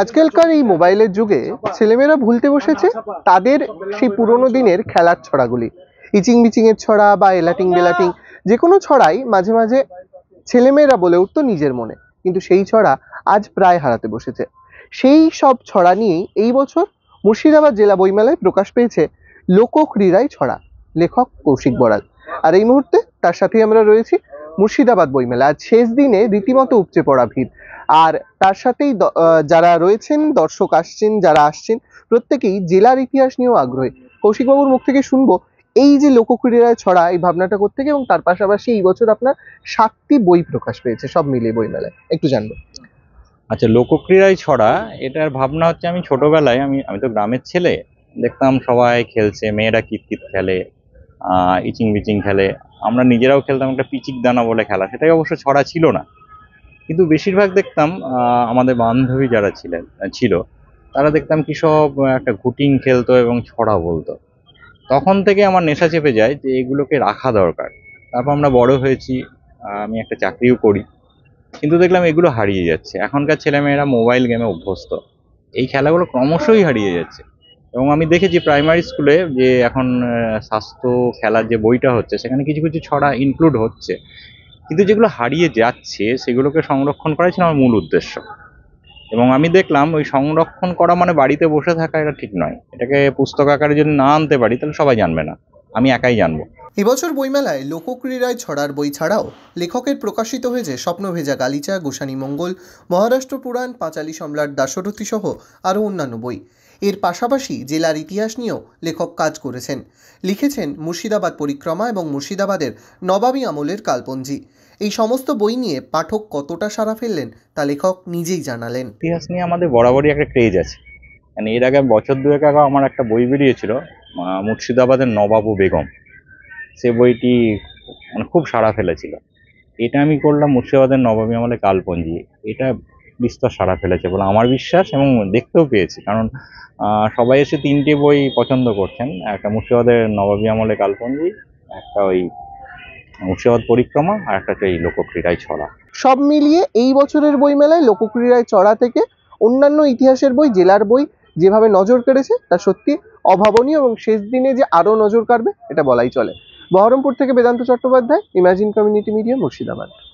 আজকালকার এই মোবাইলের যুগে ছেলেমেয়েরা ভুলতে বসেছে তাদের সেই পুরনো দিনের খেলার ছড়াগুলি ইচিং বিচিংয়ের ছড়া বা এলাটিং বেলাটিং যে কোনো ছড়াই মাঝে মাঝে ছেলেমেয়েরা বলে উঠতো নিজের মনে কিন্তু সেই ছড়া আজ প্রায় হারাতে বসেছে সেই সব ছড়া নিয়েই এই বছর মুর্শিদাবাদ জেলা বইমেলায় প্রকাশ পেয়েছে লোকক্রীড়ায় ছড়া লেখক কৌশিক বড়াল আর এই মুহূর্তে তার সাথেই আমরা রয়েছি মুর্শিদাবাদ বইমেলা শেষ দিনে রীতিমতো উপচে পড়া ভিড় আর তার সাথেই যারা রয়েছেন দর্শক আসছেন যারা আসছেন প্রত্যেকেই জেলার ইতিহাস নিয়েও আগ্রহী কৌশিকবাবুর মুখ থেকে শুনবো এই যে লোকক্রীড়ায় ছড়া এই ভাবনাটা করতে এবং তার পাশাপাশি এই বছর আপনার সাতটি বই প্রকাশ পেয়েছে সব মিলিয়ে বইমেলায় একটু জানবো আচ্ছা লোকক্রীড়ায় ছড়া এটার ভাবনা হচ্ছে আমি ছোটবেলায় আমি আমি তো গ্রামের ছেলে দেখতাম সবাই খেলছে মেয়েরা কিতকিত খেলে ইচিং বিচিং খেলে আমরা নিজেরাও খেলতাম একটা পিচিক দানা বলে খেলা সেটাই অবশ্য ছড়া ছিল না কিন্তু বেশিরভাগ দেখতাম আমাদের বান্ধবী যারা ছিলেন ছিল তারা দেখতাম কি সব একটা ঘুটিং খেলতো এবং ছড়া বলতো তখন থেকে আমার নেশা চেপে যায় যে এগুলোকে রাখা দরকার তারপর আমরা বড় হয়েছি আমি একটা চাকরিও করি কিন্তু দেখলাম এগুলো হারিয়ে যাচ্ছে এখনকার ছেলেমেয়েরা মোবাইল গেমে অভ্যস্ত এই খেলাগুলো ক্রমশই হারিয়ে যাচ্ছে এবং আমি দেখেছি প্রাইমারি স্কুলে যে এখন স্বাস্থ্য খেলার যে বইটা হচ্ছে সেখানে কিছু কিছু ছড়া ইনক্লুড হচ্ছে কিন্তু যেগুলো হারিয়ে যাচ্ছে সেগুলোকে সংরক্ষণ করাই ছিল আমার মূল উদ্দেশ্য এবং আমি দেখলাম ওই সংরক্ষণ করা মানে বাড়িতে বসে থাকা এটা ঠিক নয় এটাকে পুস্তক আকারে যদি না আনতে পারি তাহলে সবাই জানবে না আমি একাই জানবো এবছর বইমেলায় লোকক্রীড়ায় ছড়ার বই ছাড়াও লেখকের প্রকাশিত হয়েছে স্বপ্ন ভেজা গালিচা গোসানি মঙ্গল মহারাষ্ট্র পুরাণ পাঁচালী সম্রাট দাসরথী সহ আরও অন্যান্য বই এর পাশাপাশি জেলার ইতিহাস নিয়েও লেখক কাজ করেছেন লিখেছেন মুর্শিদাবাদ পরিক্রমা এবং মুর্শিদাবাদের নবাবী আমলের কালপঞ্জি এই সমস্ত বই নিয়ে পাঠক কতটা সাড়া ফেললেন তা লেখক নিজেই জানালেন ইতিহাস নিয়ে আমাদের বরাবরই একটা ক্রেজ আছে মানে এর আগে বছর দুয়েক আগে আমার একটা বই বেরিয়েছিল মুর্শিদাবাদের নবাবু বেগম সে বইটি মানে খুব সাড়া ফেলেছিল এটা আমি করলাম মুর্শিদাবাদের নবাবী আমলে কালপঞ্জি এটা বিস্তর সারা ফেলেছে বলে আমার বিশ্বাস এবং দেখতেও পেয়েছি কারণ সবাই এসে তিনটে বই পছন্দ করছেন একটা মুর্শিদাবাদের নবাবী আমলে কালপঞ্জি একটা ওই মুর্শিদাবাদ পরিক্রমা আর একটা হচ্ছে এই লোকক্রীড়ায় ছড়া সব মিলিয়ে এই বছরের বই মেলায় লোকক্রীড়ায় ছড়া থেকে অন্যান্য ইতিহাসের বই জেলার বই যেভাবে নজর কেড়েছে তা সত্যি অভাবনীয় এবং শেষ দিনে যে আরও নজর কাড়বে এটা বলাই চলে বহরমপুর থেকে Vedanta Chattopadhyay imagine community media Murshidabad